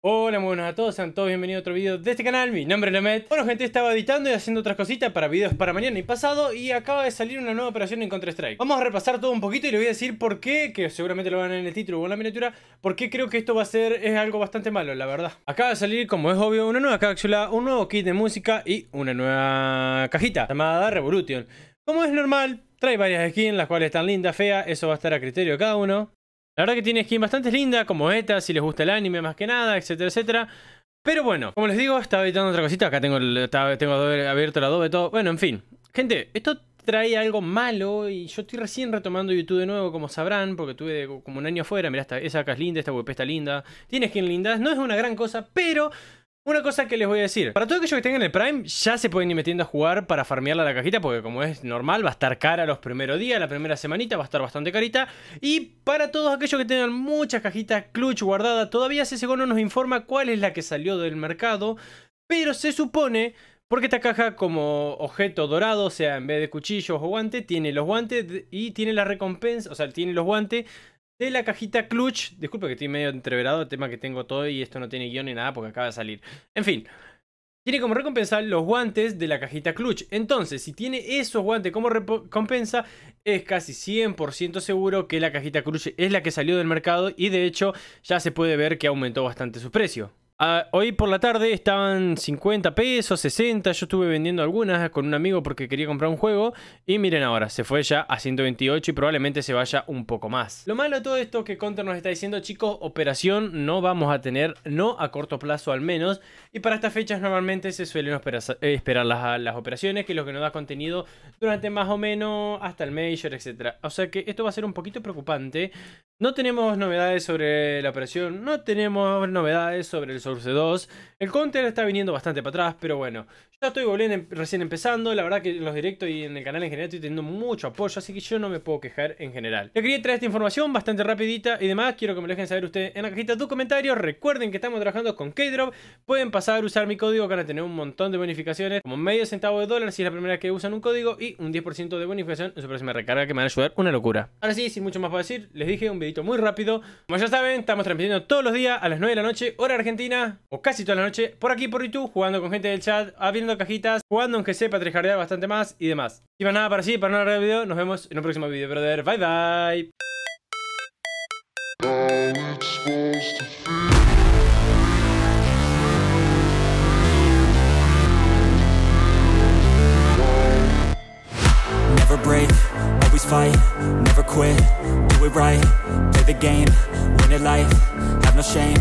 Hola, muy buenas a todos, sean todos bienvenidos a otro video de este canal, mi nombre es Lemet Bueno gente, estaba editando y haciendo otras cositas para videos para mañana y pasado Y acaba de salir una nueva operación en Counter-Strike Vamos a repasar todo un poquito y les voy a decir por qué, que seguramente lo van en el título o en la miniatura Por qué creo que esto va a ser, es algo bastante malo, la verdad Acaba de salir, como es obvio, una nueva cápsula, un nuevo kit de música y una nueva cajita Llamada Revolution Como es normal, trae varias skins, las cuales están lindas, feas, eso va a estar a criterio de cada uno la verdad que tiene skin bastante linda, como ETA, si les gusta el anime más que nada, etcétera, etcétera. Pero bueno, como les digo, estaba editando otra cosita. Acá tengo, tengo abierto el Adobe, todo. Bueno, en fin. Gente, esto trae algo malo y yo estoy recién retomando YouTube de nuevo, como sabrán, porque tuve como un año afuera. Mirá, esta, esa acá es linda, esta WP está linda. Tiene skin lindas No es una gran cosa, pero una cosa que les voy a decir, para todos aquellos que tengan el Prime, ya se pueden ir metiendo a jugar para farmearla la cajita, porque como es normal, va a estar cara los primeros días, la primera semanita va a estar bastante carita. Y para todos aquellos que tengan muchas cajitas clutch guardadas, todavía CSGO no nos informa cuál es la que salió del mercado, pero se supone porque esta caja como objeto dorado, o sea, en vez de cuchillos o guantes, tiene los guantes y tiene la recompensa, o sea, tiene los guantes de la cajita clutch. Disculpe que estoy medio entreverado, el tema que tengo todo y esto no tiene guión ni nada porque acaba de salir. En fin, tiene como recompensa los guantes de la cajita clutch. Entonces, si tiene esos guantes como recompensa, es casi 100% seguro que la cajita clutch es la que salió del mercado y de hecho ya se puede ver que aumentó bastante su precio. Ah, hoy por la tarde estaban 50 pesos, 60. Yo estuve vendiendo algunas con un amigo porque quería comprar un juego. Y miren ahora, se fue ya a 128 y probablemente se vaya un poco más. Lo malo de todo esto que Counter nos está diciendo, chicos, operación no vamos a tener, no a corto plazo al menos. Y para estas fechas normalmente se suelen eh, esperar, las, las operaciones, que es lo que nos da contenido durante más o menos hasta el Major, etc. O sea que esto va a ser un poquito preocupante no tenemos novedades sobre la operación, no tenemos novedades sobre el Source 2. El counter está viniendo bastante para atrás, pero bueno. Ya estoy volviendo, em, recién empezando. La verdad que los directos y en el canal en general estoy teniendo mucho apoyo, así que yo no me puedo quejar en general. Les quería traer esta información bastante rapidita y demás. Quiero que me dejen saber ustedes en la cajita de tus comentarios. Recuerden que estamos trabajando con K-Drop. Pueden pasar a usar mi código, para van a tener un montón de bonificaciones, como medio centavo de dólar si es la primera vez que usan un código y un 10% de bonificación en su próxima recarga, que me van a ayudar una locura. Ahora sí, sin mucho más para decir, les dije un video muy rápido. Como ya saben, estamos transmitiendo todos los días a las 9 de la noche, hora argentina, o casi toda la noche, por aquí por YouTube, jugando con gente del chat, abriendo cajitas, jugando aunque sepa trejardear bastante más y demás. Y más nada para sí, para no alargar el video, nos vemos en un próximo video, brother. Bye bye. fight, never quit, do it right Play the game, win at life, have no shame